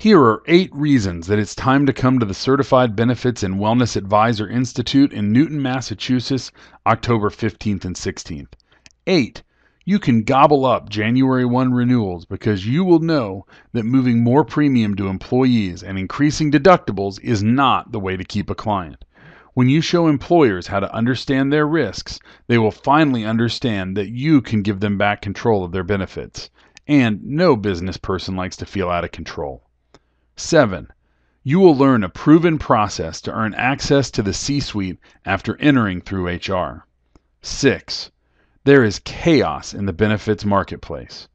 Here are eight reasons that it's time to come to the Certified Benefits and Wellness Advisor Institute in Newton, Massachusetts, October 15th and 16th. Eight, you can gobble up January 1 renewals because you will know that moving more premium to employees and increasing deductibles is not the way to keep a client. When you show employers how to understand their risks, they will finally understand that you can give them back control of their benefits. And no business person likes to feel out of control. 7. You will learn a proven process to earn access to the C suite after entering through HR. 6. There is chaos in the benefits marketplace.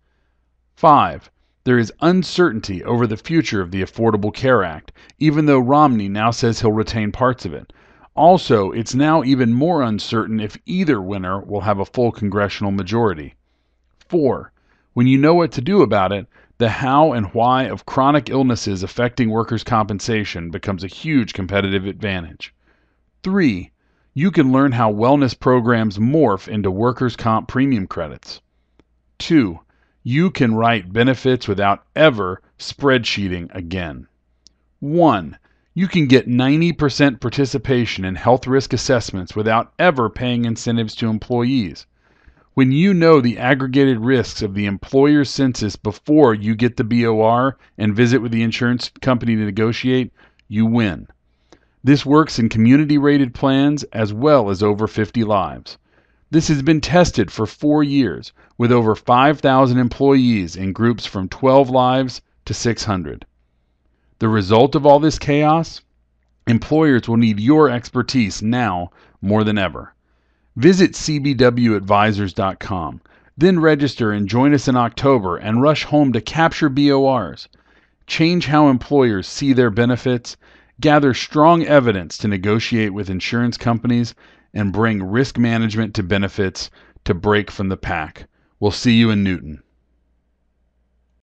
5. There is uncertainty over the future of the Affordable Care Act, even though Romney now says he'll retain parts of it. Also, it's now even more uncertain if either winner will have a full congressional majority. 4. When you know what to do about it, the how and why of chronic illnesses affecting workers' compensation becomes a huge competitive advantage. Three, you can learn how wellness programs morph into workers' comp premium credits. Two, you can write benefits without ever spreadsheeting again. One, you can get 90% participation in health risk assessments without ever paying incentives to employees. When you know the aggregated risks of the employer census before you get the BOR and visit with the insurance company to negotiate, you win. This works in community rated plans as well as over 50 lives. This has been tested for four years with over 5,000 employees in groups from 12 lives to 600. The result of all this chaos? Employers will need your expertise now more than ever. Visit cbwadvisors.com. Then register and join us in October and rush home to capture BORs. Change how employers see their benefits, gather strong evidence to negotiate with insurance companies, and bring risk management to benefits to break from the pack. We'll see you in Newton.